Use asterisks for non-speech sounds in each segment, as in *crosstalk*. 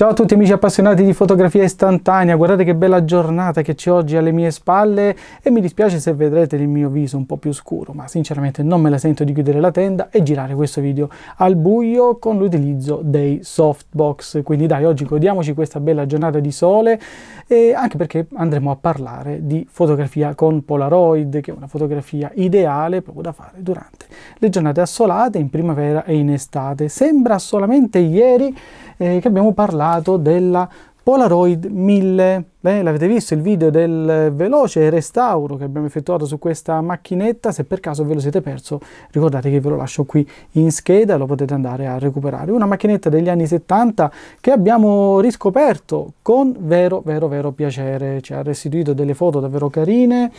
Ciao a tutti amici appassionati di fotografia istantanea, guardate che bella giornata che c'è oggi alle mie spalle e mi dispiace se vedrete il mio viso un po' più scuro, ma sinceramente non me la sento di chiudere la tenda e girare questo video al buio con l'utilizzo dei softbox. Quindi dai, oggi godiamoci questa bella giornata di sole e anche perché andremo a parlare di fotografia con Polaroid, che è una fotografia ideale proprio da fare durante le giornate assolate in primavera e in estate. Sembra solamente ieri eh, che abbiamo parlato della Polaroid 1000. Beh, l'avete visto il video del veloce restauro che abbiamo effettuato su questa macchinetta, se per caso ve lo siete perso ricordate che ve lo lascio qui in scheda, lo potete andare a recuperare. Una macchinetta degli anni 70 che abbiamo riscoperto con vero vero vero piacere, ci ha restituito delle foto davvero carine,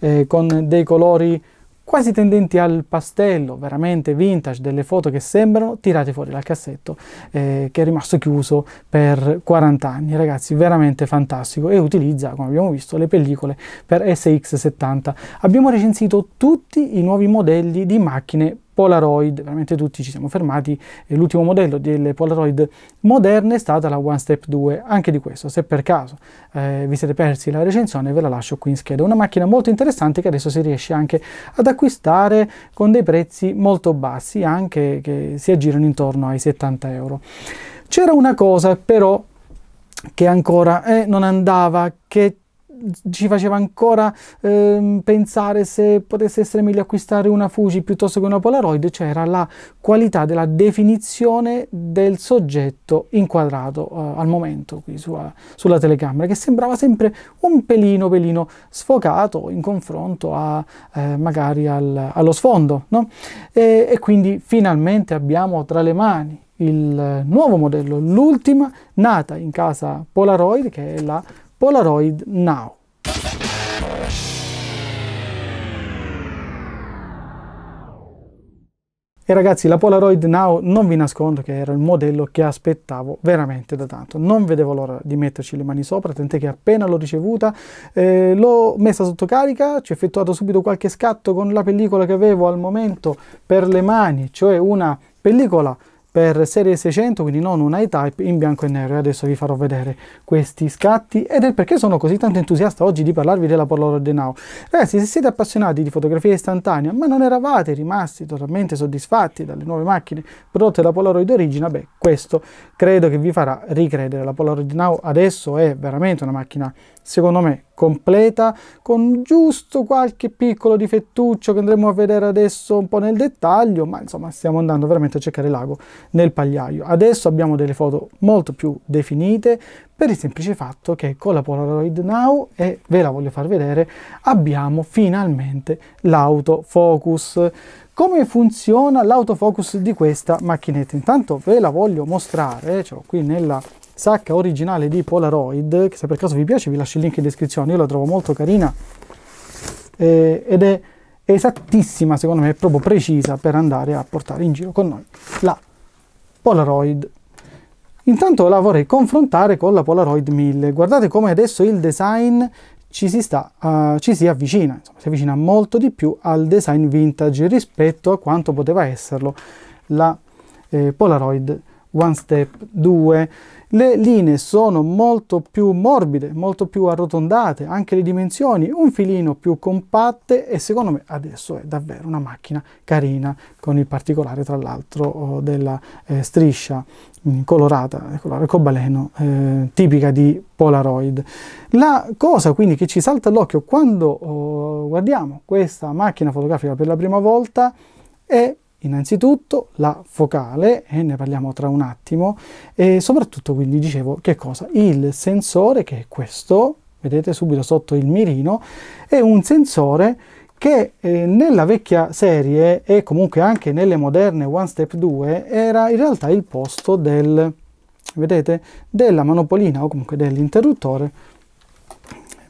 eh, con dei colori quasi tendenti al pastello, veramente vintage, delle foto che sembrano tirate fuori dal cassetto eh, che è rimasto chiuso per 40 anni, ragazzi, veramente fantastico e utilizza, come abbiamo visto, le pellicole per SX70. Abbiamo recensito tutti i nuovi modelli di macchine Polaroid, veramente tutti ci siamo fermati, l'ultimo modello delle Polaroid moderne è stata la One Step 2, anche di questo, se per caso eh, vi siete persi la recensione ve la lascio qui in scheda, una macchina molto interessante che adesso si riesce anche ad acquistare con dei prezzi molto bassi, anche che si aggirano intorno ai 70 euro. C'era una cosa però che ancora eh, non andava, che ci faceva ancora ehm, pensare se potesse essere meglio acquistare una Fuji piuttosto che una Polaroid c'era la qualità della definizione del soggetto inquadrato eh, al momento qui sulla, sulla telecamera che sembrava sempre un pelino pelino sfocato in confronto a, eh, magari al, allo sfondo no? e, e quindi finalmente abbiamo tra le mani il nuovo modello, l'ultima nata in casa Polaroid che è la Polaroid Now. E ragazzi, la Polaroid Now non vi nascondo che era il modello che aspettavo veramente da tanto. Non vedevo l'ora di metterci le mani sopra, tant'è che appena l'ho ricevuta eh, l'ho messa sotto carica, ci ho effettuato subito qualche scatto con la pellicola che avevo al momento per le mani, cioè una pellicola per serie 600 quindi non un i-Type in bianco e nero e adesso vi farò vedere questi scatti ed è perché sono così tanto entusiasta oggi di parlarvi della Polaroid Now ragazzi se siete appassionati di fotografia istantanea ma non eravate rimasti totalmente soddisfatti dalle nuove macchine prodotte da Polaroid Origina beh questo credo che vi farà ricredere la Polaroid Now adesso è veramente una macchina secondo me completa con giusto qualche piccolo difettuccio che andremo a vedere adesso un po' nel dettaglio ma insomma stiamo andando veramente a cercare l'ago nel pagliaio adesso abbiamo delle foto molto più definite per il semplice fatto che con la Polaroid Now e ve la voglio far vedere abbiamo finalmente l'autofocus come funziona l'autofocus di questa macchinetta intanto ve la voglio mostrare ce l'ho qui nella sacca originale di Polaroid, che se per caso vi piace vi lascio il link in descrizione, io la trovo molto carina eh, ed è esattissima, secondo me, è proprio precisa per andare a portare in giro con noi la Polaroid. Intanto la vorrei confrontare con la Polaroid 1000. Guardate come adesso il design ci si, sta, uh, ci si avvicina, insomma, si avvicina molto di più al design vintage rispetto a quanto poteva esserlo la eh, Polaroid One Step 2 le linee sono molto più morbide, molto più arrotondate, anche le dimensioni un filino più compatte e secondo me adesso è davvero una macchina carina con il particolare tra l'altro oh, della eh, striscia mm, colorata, eh, colore cobaleno, eh, tipica di Polaroid. La cosa quindi che ci salta all'occhio quando oh, guardiamo questa macchina fotografica per la prima volta è innanzitutto la focale, e eh, ne parliamo tra un attimo, e soprattutto quindi dicevo che cosa? Il sensore, che è questo, vedete subito sotto il mirino, è un sensore che eh, nella vecchia serie e comunque anche nelle moderne One Step 2 era in realtà il posto del, vedete, della manopolina o comunque dell'interruttore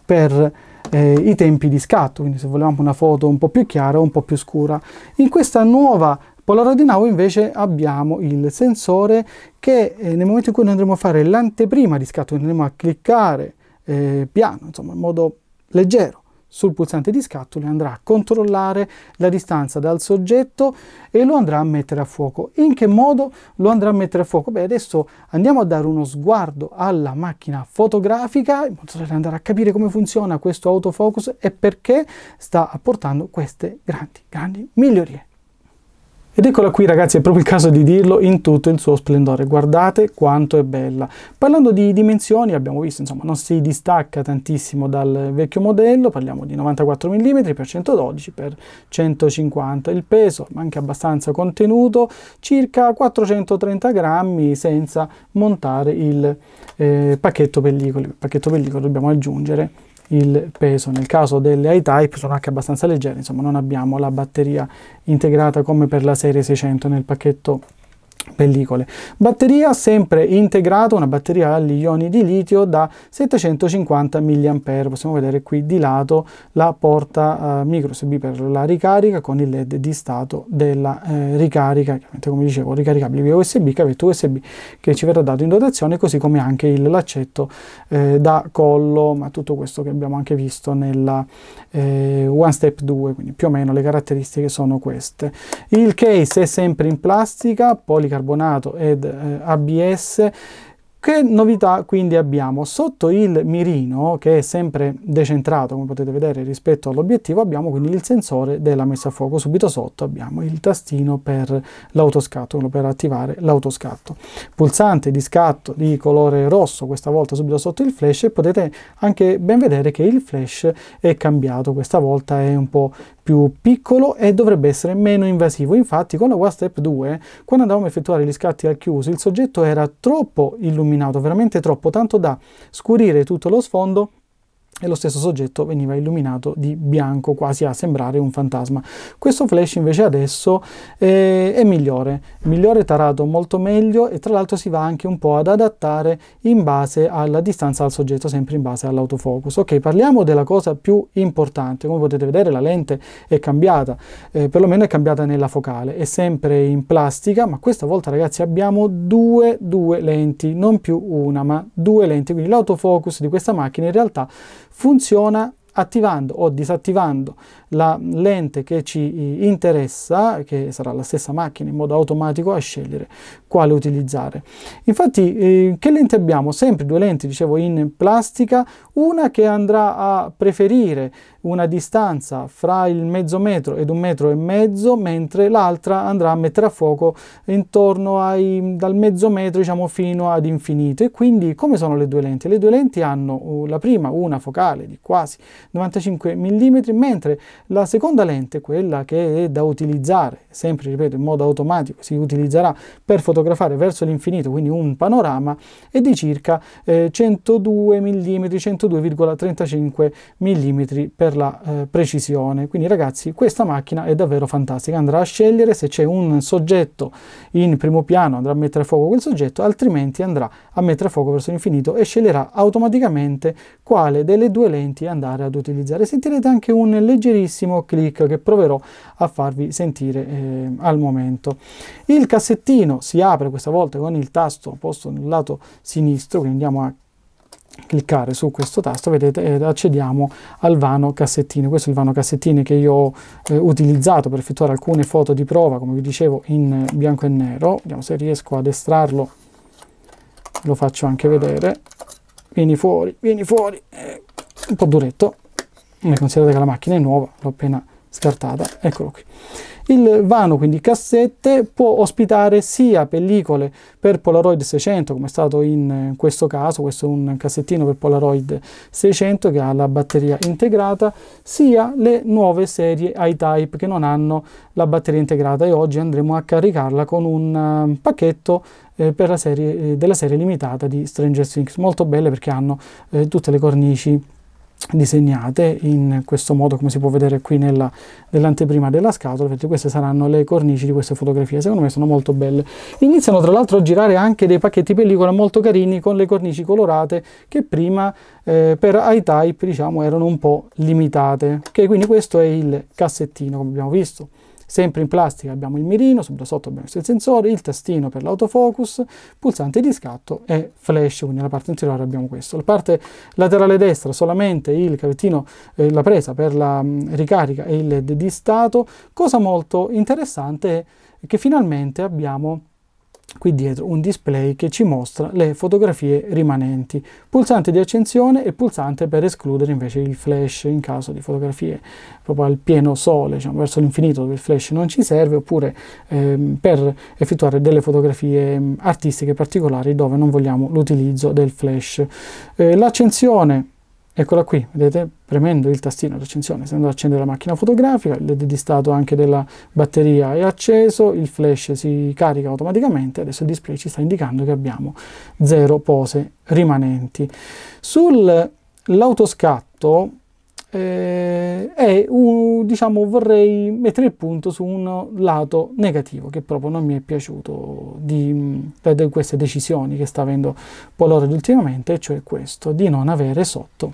per eh, i tempi di scatto, quindi se volevamo una foto un po' più chiara o un po' più scura. In questa nuova Polaroid Now invece abbiamo il sensore che eh, nel momento in cui noi andremo a fare l'anteprima di scatto, andremo a cliccare eh, piano, insomma in modo leggero, sul pulsante di scatto andrà a controllare la distanza dal soggetto e lo andrà a mettere a fuoco. In che modo lo andrà a mettere a fuoco? Beh, adesso andiamo a dare uno sguardo alla macchina fotografica in modo da andare a capire come funziona questo autofocus e perché sta apportando queste grandi, grandi migliorie. Ed eccola qui ragazzi, è proprio il caso di dirlo in tutto il suo splendore, guardate quanto è bella. Parlando di dimensioni, abbiamo visto, insomma, non si distacca tantissimo dal vecchio modello, parliamo di 94 mm x 112 x 150, il peso anche abbastanza contenuto, circa 430 grammi senza montare il eh, pacchetto pellicole, il pacchetto pellicole dobbiamo aggiungere il peso. Nel caso delle i-Type sono anche abbastanza leggere, insomma non abbiamo la batteria integrata come per la serie 600 nel pacchetto pellicole. Batteria sempre integrata, una batteria agli ioni di litio da 750 mAh. Possiamo vedere qui di lato la porta eh, micro USB per la ricarica con il LED di stato della eh, ricarica, chiaramente come dicevo ricaricabile via USB, cavetto USB che ci verrà dato in dotazione, così come anche il laccetto eh, da collo, ma tutto questo che abbiamo anche visto nella eh, One Step 2, quindi più o meno le caratteristiche sono queste. Il case è sempre in plastica, poli policarbonato ed eh, ABS. Che novità quindi abbiamo? Sotto il mirino, che è sempre decentrato come potete vedere rispetto all'obiettivo, abbiamo quindi il sensore della messa a fuoco. Subito sotto abbiamo il tastino per l'autoscatto, per attivare l'autoscatto. Pulsante di scatto di colore rosso, questa volta subito sotto il flash, e potete anche ben vedere che il flash è cambiato, questa volta è un po' più piccolo e dovrebbe essere meno invasivo. Infatti con la One Step 2, quando andavamo a effettuare gli scatti al chiuso, il soggetto era troppo illuminato, veramente troppo, tanto da scurire tutto lo sfondo e lo stesso soggetto veniva illuminato di bianco, quasi a sembrare un fantasma. Questo flash invece adesso eh, è migliore, migliore tarato molto meglio e tra l'altro si va anche un po' ad adattare in base alla distanza al soggetto, sempre in base all'autofocus. Ok, parliamo della cosa più importante, come potete vedere la lente è cambiata, eh, perlomeno è cambiata nella focale, è sempre in plastica, ma questa volta ragazzi abbiamo due, due lenti, non più una ma due lenti, quindi l'autofocus di questa macchina in realtà funziona attivando o disattivando la lente che ci interessa, che sarà la stessa macchina in modo automatico a scegliere quale utilizzare. Infatti eh, che lente abbiamo? Sempre due lenti, dicevo, in plastica, una che andrà a preferire una distanza fra il mezzo metro ed un metro e mezzo, mentre l'altra andrà a mettere a fuoco intorno ai, dal mezzo metro diciamo, fino ad infinito. E quindi come sono le due lenti? Le due lenti hanno uh, la prima una focale di quasi 95 mm, mentre la seconda lente, quella che è da utilizzare, sempre ripeto in modo automatico, si utilizzerà per fotografare fotografare verso l'infinito, quindi un panorama, è di circa eh, 102 mm, 102,35 mm per la eh, precisione. Quindi ragazzi, questa macchina è davvero fantastica, andrà a scegliere se c'è un soggetto in primo piano, andrà a mettere a fuoco quel soggetto, altrimenti andrà a mettere a fuoco verso l'infinito e sceglierà automaticamente quale delle due lenti andare ad utilizzare. Sentirete anche un leggerissimo click che proverò a farvi sentire eh, al momento. Il cassettino si apre apre questa volta con il tasto posto nel lato sinistro, quindi andiamo a cliccare su questo tasto vedete ed accediamo al vano cassettino questo è il vano cassettino che io ho eh, utilizzato per effettuare alcune foto di prova come vi dicevo in bianco e nero vediamo se riesco ad estrarlo lo faccio anche vedere vieni fuori vieni fuori eh, un po' duretto considerate che la macchina è nuova l'ho appena scartata eccolo qui il vano, quindi cassette, può ospitare sia pellicole per Polaroid 600, come è stato in questo caso, questo è un cassettino per Polaroid 600 che ha la batteria integrata, sia le nuove serie iType che non hanno la batteria integrata e oggi andremo a caricarla con un um, pacchetto eh, per la serie, eh, della serie limitata di Stranger Things, molto belle perché hanno eh, tutte le cornici disegnate in questo modo come si può vedere qui nella, nell'anteprima della scatola perché queste saranno le cornici di queste fotografie secondo me sono molto belle iniziano tra l'altro a girare anche dei pacchetti pellicola molto carini con le cornici colorate che prima eh, per i-type diciamo erano un po' limitate ok quindi questo è il cassettino come abbiamo visto Sempre in plastica abbiamo il mirino, sopra sotto abbiamo i suoi sensori, il tastino per l'autofocus, pulsante di scatto e flash, quindi nella parte anteriore abbiamo questo. La parte laterale destra solamente il cavettino, eh, la presa per la mh, mm, ricarica e il LED di stato. Cosa molto interessante è che finalmente abbiamo qui dietro un display che ci mostra le fotografie rimanenti, pulsante di accensione e pulsante per escludere invece il flash in caso di fotografie proprio al pieno sole, diciamo, verso l'infinito dove il flash non ci serve, oppure ehm, per effettuare delle fotografie ehm, artistiche particolari dove non vogliamo l'utilizzo del flash. Eh, l'accensione Eccola qui, vedete, premendo il tastino di se andando ad accendere la macchina fotografica, il LED di stato anche della batteria è acceso, il flash si carica automaticamente, adesso il display ci sta indicando che abbiamo zero pose rimanenti. Sull'autoscatto eh, è un, diciamo, vorrei mettere il punto su un lato negativo che proprio non mi è piaciuto di, di queste decisioni che sta avendo Polaroid ultimamente, cioè questo di non avere sotto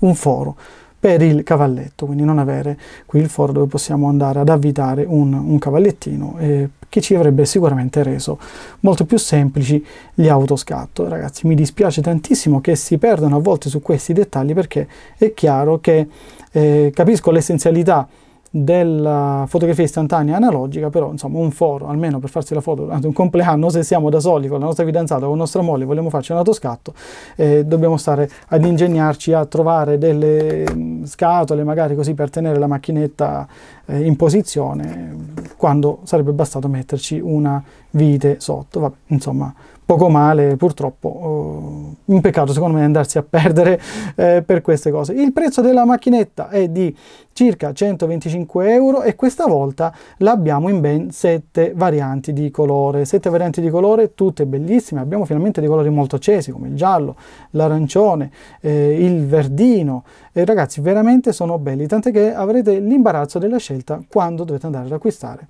un foro per il cavalletto, quindi non avere qui il foro dove possiamo andare ad avvitare un, un cavallettino eh, che ci avrebbe sicuramente reso molto più semplici gli autoscatto. Ragazzi mi dispiace tantissimo che si perdano a volte su questi dettagli perché è chiaro che eh, capisco l'essenzialità della fotografia istantanea analogica, però insomma un foro, almeno per farsi la foto durante un compleanno, se siamo da soli con la nostra fidanzata o con la nostra moglie, vogliamo farci un autoscatto, eh, dobbiamo stare ad ingegnarci a trovare delle mm, scatole, magari così per tenere la macchinetta eh, in posizione, quando sarebbe bastato metterci una vite sotto. Vabbè, insomma, poco male, purtroppo uh, un peccato secondo me andarsi a perdere eh, per queste cose. Il prezzo della macchinetta è di circa 125 euro e questa volta l'abbiamo in ben 7 varianti di colore, 7 varianti di colore tutte bellissime, abbiamo finalmente dei colori molto accesi come il giallo, l'arancione, eh, il verdino, eh, ragazzi veramente sono belli, tant'è che avrete l'imbarazzo della scelta quando dovete andare ad acquistare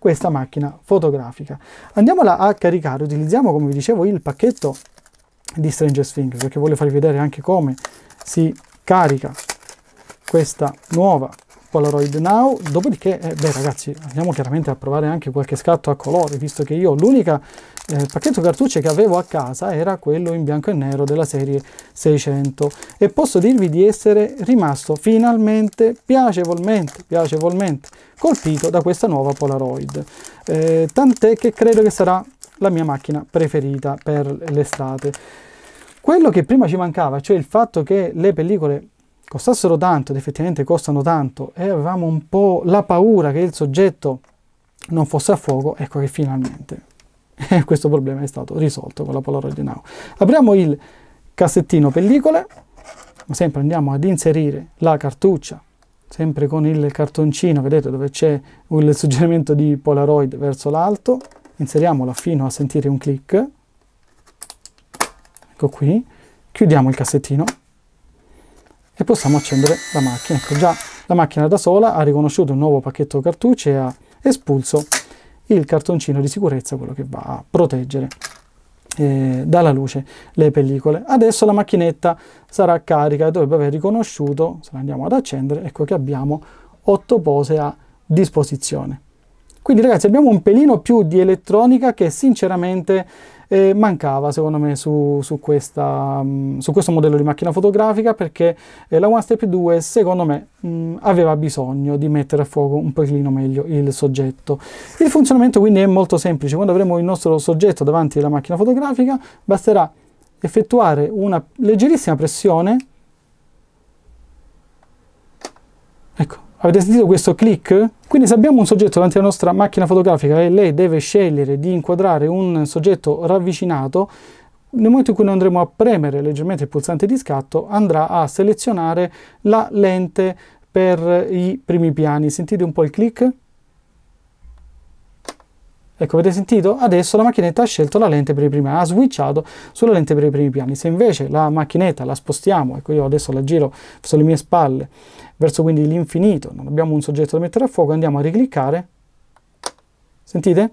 questa macchina fotografica. Andiamola a caricare, utilizziamo come vi dicevo il pacchetto di Stranger Things perché voglio farvi vedere anche come si carica questa nuova Polaroid Now, dopodiché, eh, beh ragazzi, andiamo chiaramente a provare anche qualche scatto a colori, visto che io l'unica eh, il pacchetto cartucce che avevo a casa era quello in bianco e nero della serie 600 e posso dirvi di essere rimasto finalmente piacevolmente, piacevolmente colpito da questa nuova Polaroid. Eh, tant'è che credo che sarà la mia macchina preferita per l'estate. Quello che prima ci mancava, cioè il fatto che le pellicole costassero tanto, ed effettivamente costano tanto, e avevamo un po' la paura che il soggetto non fosse a fuoco, ecco che finalmente *laughs* e questo problema è stato risolto con la Polaroid Now. Apriamo il cassettino pellicole, sempre andiamo ad inserire la cartuccia, sempre con il cartoncino, vedete dove c'è il suggerimento di Polaroid verso l'alto, inseriamola fino a sentire un click, ecco qui, chiudiamo il cassettino e possiamo accendere la macchina. Ecco già la macchina da sola ha riconosciuto un nuovo pacchetto cartucce e ha espulso il cartoncino di sicurezza, quello che va a proteggere eh, dalla luce le pellicole. Adesso la macchinetta sarà carica e dovrebbe aver riconosciuto, se la andiamo ad accendere, ecco che abbiamo 8 pose a disposizione. Quindi ragazzi abbiamo un pelino più di elettronica che sinceramente eh, mancava secondo me su, su, questa, mh, su, questo modello di macchina fotografica perché eh, la Step 2 secondo me mh, aveva bisogno di mettere a fuoco un pochino meglio il soggetto. Il funzionamento quindi è molto semplice, quando avremo il nostro soggetto davanti alla macchina fotografica basterà effettuare una leggerissima pressione ecco Avete sentito questo click? Quindi se abbiamo un soggetto davanti alla nostra macchina fotografica e lei deve scegliere di inquadrare un soggetto ravvicinato, nel momento in cui noi andremo a premere leggermente il pulsante di scatto andrà a selezionare la lente per i primi piani. Sentite un po' il click? Ecco, avete sentito? Adesso la macchinetta ha scelto la lente per i primi piani, ha switchato sulla lente per i primi piani. Se invece la macchinetta la spostiamo, ecco io adesso la giro sulle mie spalle verso quindi l'infinito, non abbiamo un soggetto da mettere a fuoco, andiamo a ricliccare, sentite?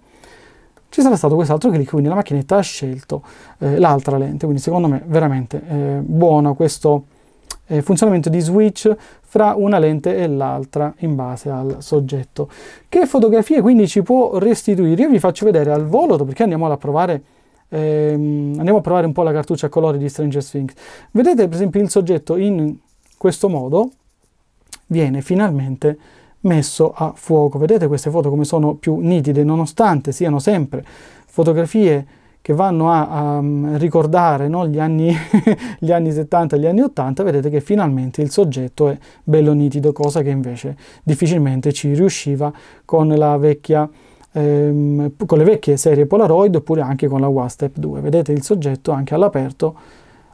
Ci sarà stato quest'altro clic, quindi la macchinetta ha scelto eh, l'altra lente, quindi secondo me veramente eh, buono questo eh, funzionamento di switch fra una lente e l'altra in base al soggetto. Che fotografie quindi ci può restituire? Io vi faccio vedere al volo perché andiamo a provare ehm, andiamo a provare un po' la cartuccia a colori di Stranger Things. Vedete per esempio il soggetto in questo modo, viene finalmente messo a fuoco. Vedete queste foto come sono più nitide, nonostante siano sempre fotografie che vanno a, a mm, ricordare no, gli, anni, *laughs* gli anni 70 e gli anni 80, vedete che finalmente il soggetto è bello nitido, cosa che invece difficilmente ci riusciva con la vecchia ehm, con le vecchie serie Polaroid oppure anche con la One Step 2. Vedete il soggetto anche all'aperto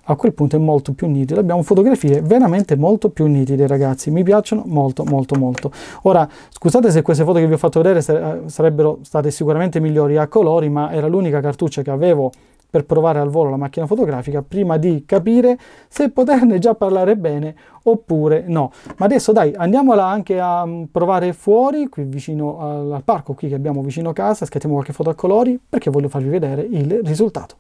a quel punto è molto più nitido abbiamo fotografie veramente molto più nitide ragazzi mi piacciono molto molto molto ora scusate se queste foto che vi ho fatto vedere eh, sarebbero state sicuramente migliori a colori ma era l'unica cartuccia che avevo per provare al volo la macchina fotografica prima di capire se poterne già parlare bene oppure no ma adesso dai andiamola anche a mm, provare fuori qui vicino al, parco qui che abbiamo vicino casa scattiamo qualche foto a colori perché voglio farvi vedere il risultato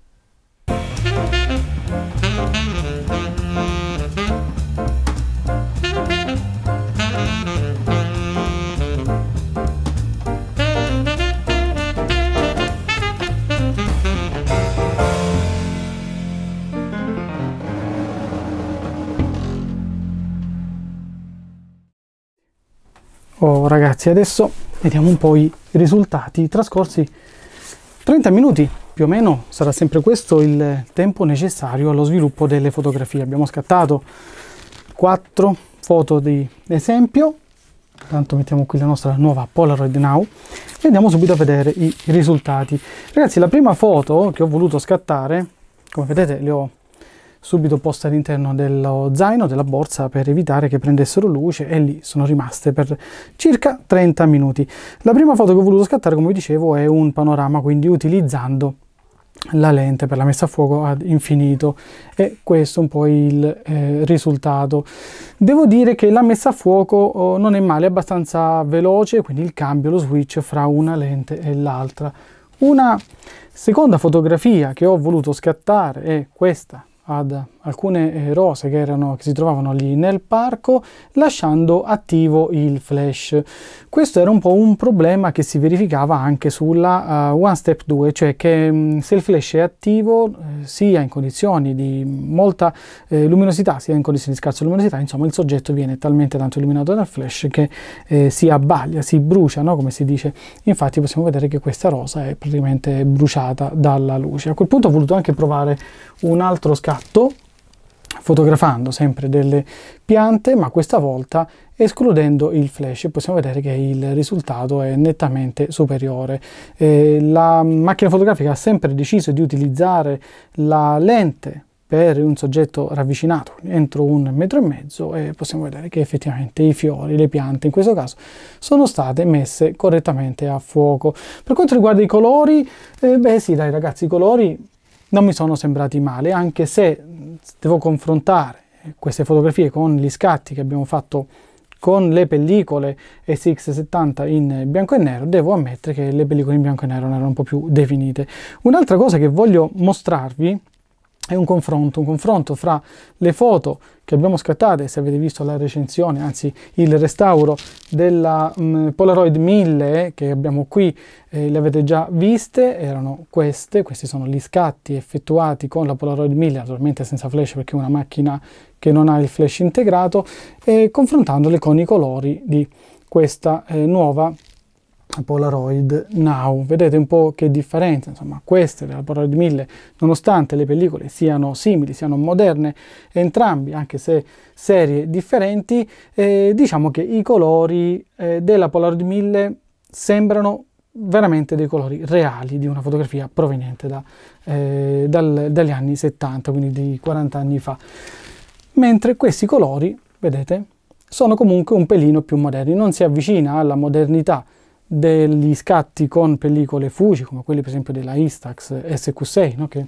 ragazzi adesso vediamo un po' i risultati trascorsi 30 minuti più o meno sarà sempre questo il tempo necessario allo sviluppo delle fotografie abbiamo scattato quattro foto di esempio tanto mettiamo qui la nostra nuova Polaroid Now e andiamo subito a vedere i risultati ragazzi la prima foto che ho voluto scattare come vedete le ho subito poste all'interno dello zaino, della borsa per evitare che prendessero luce e lì sono rimaste per circa 30 minuti. La prima foto che ho voluto scattare, come vi dicevo, è un panorama, quindi utilizzando la lente per la messa a fuoco ad infinito e questo è un po' il eh, risultato devo dire che la messa a fuoco oh, non è male è abbastanza veloce quindi il cambio lo switch fra una lente e l'altra una seconda fotografia che ho voluto scattare è questa ада. alcune eh, rose che, erano, che si trovavano lì nel parco lasciando attivo il flash. Questo era un po' un problema che si verificava anche sulla uh, One Step 2, cioè che mh, mm, se il flash è attivo eh, sia in condizioni di molta eh, luminosità sia in condizioni di scarsa luminosità, insomma il soggetto viene talmente tanto illuminato dal flash che eh, si abbaglia, si brucia, no? come si dice. Infatti possiamo vedere che questa rosa è praticamente bruciata dalla luce. A quel punto ho voluto anche provare un altro scatto fotografando sempre delle piante ma questa volta escludendo il flash possiamo vedere che il risultato è nettamente superiore eh, la macchina fotografica ha sempre deciso di utilizzare la lente per un soggetto ravvicinato entro un metro e mezzo e possiamo vedere che effettivamente i fiori, le piante in questo caso sono state messe correttamente a fuoco. Per quanto riguarda i colori, eh, beh sì dai ragazzi i colori non mi sono sembrati male, anche se devo confrontare queste fotografie con gli scatti che abbiamo fatto con le pellicole SX70 in bianco e nero, devo ammettere che le pellicole in bianco e nero erano un po' più definite. Un'altra cosa che voglio mostrarvi è un confronto, un confronto fra le foto che abbiamo scattate, se avete visto la recensione, anzi il restauro della mh, mm, Polaroid 1000 che abbiamo qui, eh, le avete già viste, erano queste, questi sono gli scatti effettuati con la Polaroid 1000, naturalmente senza flash perché è una macchina che non ha il flash integrato, e confrontandole con i colori di questa eh, nuova Polaroid Now. Vedete un po' che differenza, insomma, queste della Polaroid 1000, nonostante le pellicole siano simili, siano moderne entrambi, anche se serie differenti, eh, diciamo che i colori eh, della Polaroid 1000 sembrano veramente dei colori reali di una fotografia proveniente da, eh, dal, dagli anni 70, quindi di 40 anni fa. Mentre questi colori, vedete, sono comunque un pelino più moderni, non si avvicina alla modernità degli scatti con pellicole Fuji, come quelli per esempio della Instax SQ6, no? che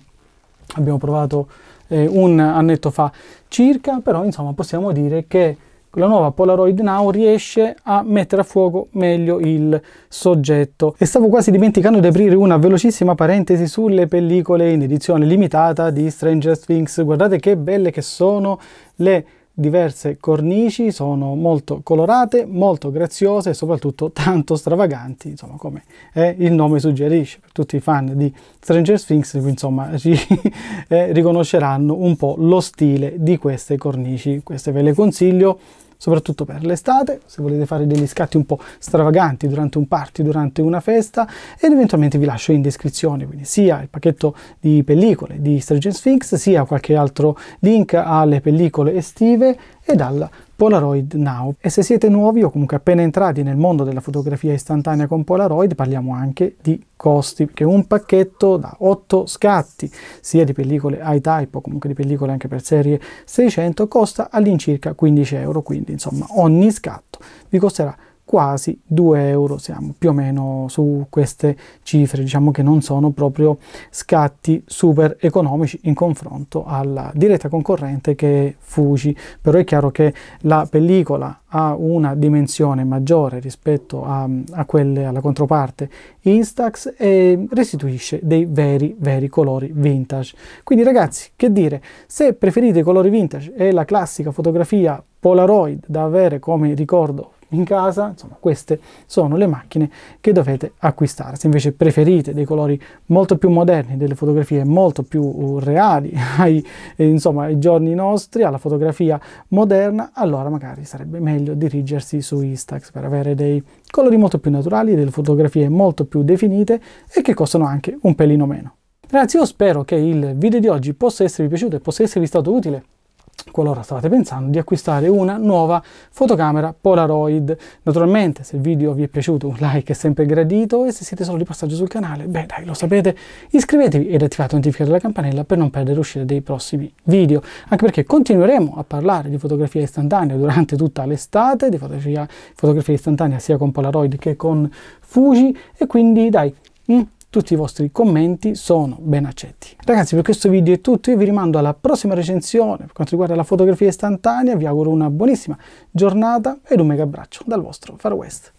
abbiamo provato eh, un annetto fa circa, però insomma possiamo dire che la nuova Polaroid Now riesce a mettere a fuoco meglio il soggetto. E stavo quasi dimenticando di aprire una velocissima parentesi sulle pellicole in edizione limitata di Stranger Things. Guardate che belle che sono le diverse cornici, sono molto colorate, molto graziose e soprattutto *laughs* tanto stravaganti, insomma come eh, il nome suggerisce. Per tutti i fan di Stranger Sphinx insomma ri *laughs* eh, riconosceranno un po' lo stile di queste cornici. Queste ve le consiglio, soprattutto per l'estate, se volete fare degli scatti un po' stravaganti durante un party, durante una festa, ed eventualmente vi lascio in descrizione, quindi sia il pacchetto di pellicole di Stranger Sphinx, sia qualche altro link alle pellicole estive, e dalla Polaroid Now. E se siete nuovi o comunque appena entrati nel mondo della fotografia istantanea con Polaroid, parliamo anche di costi, perché un pacchetto da 8 scatti, sia di pellicole high-type o comunque di pellicole anche per serie 600, costa all'incirca 15 euro, quindi insomma ogni scatto vi costerà quasi 2 euro, siamo più o meno su queste cifre, diciamo che non sono proprio scatti super economici in confronto alla diretta concorrente che è Fuji, però è chiaro che la pellicola ha una dimensione maggiore rispetto a, a quelle alla controparte Instax e restituisce dei veri veri colori vintage quindi ragazzi che dire se preferite i colori vintage e la classica fotografia Polaroid da avere come ricordo in casa, insomma queste sono le macchine che dovete acquistare. Se invece preferite dei colori molto più moderni, delle fotografie molto più uh, reali ai, insomma, ai giorni nostri, alla fotografia moderna, allora magari sarebbe meglio meglio dirigersi su Instax per avere dei colori molto più naturali, delle fotografie molto più definite e che costano anche un pelino meno. Ragazzi io spero che il video di oggi possa esservi piaciuto e possa esservi stato utile qualora stavate pensando di acquistare una nuova fotocamera Polaroid. Naturalmente se il video vi è piaciuto un like è sempre gradito e se siete solo di passaggio sul canale, beh dai lo sapete, iscrivetevi ed attivate la notifica della campanella per non perdere l'uscita dei prossimi video, anche perché continueremo a parlare di fotografia istantanea durante tutta l'estate, di fotografia, fotografia istantanea sia con Polaroid che con Fuji e quindi dai... Mm, tutti i vostri commenti sono ben accetti. Ragazzi per questo video è tutto, io vi rimando alla prossima recensione per quanto riguarda la fotografia istantanea, vi auguro una buonissima giornata ed un mega abbraccio dal vostro Far West.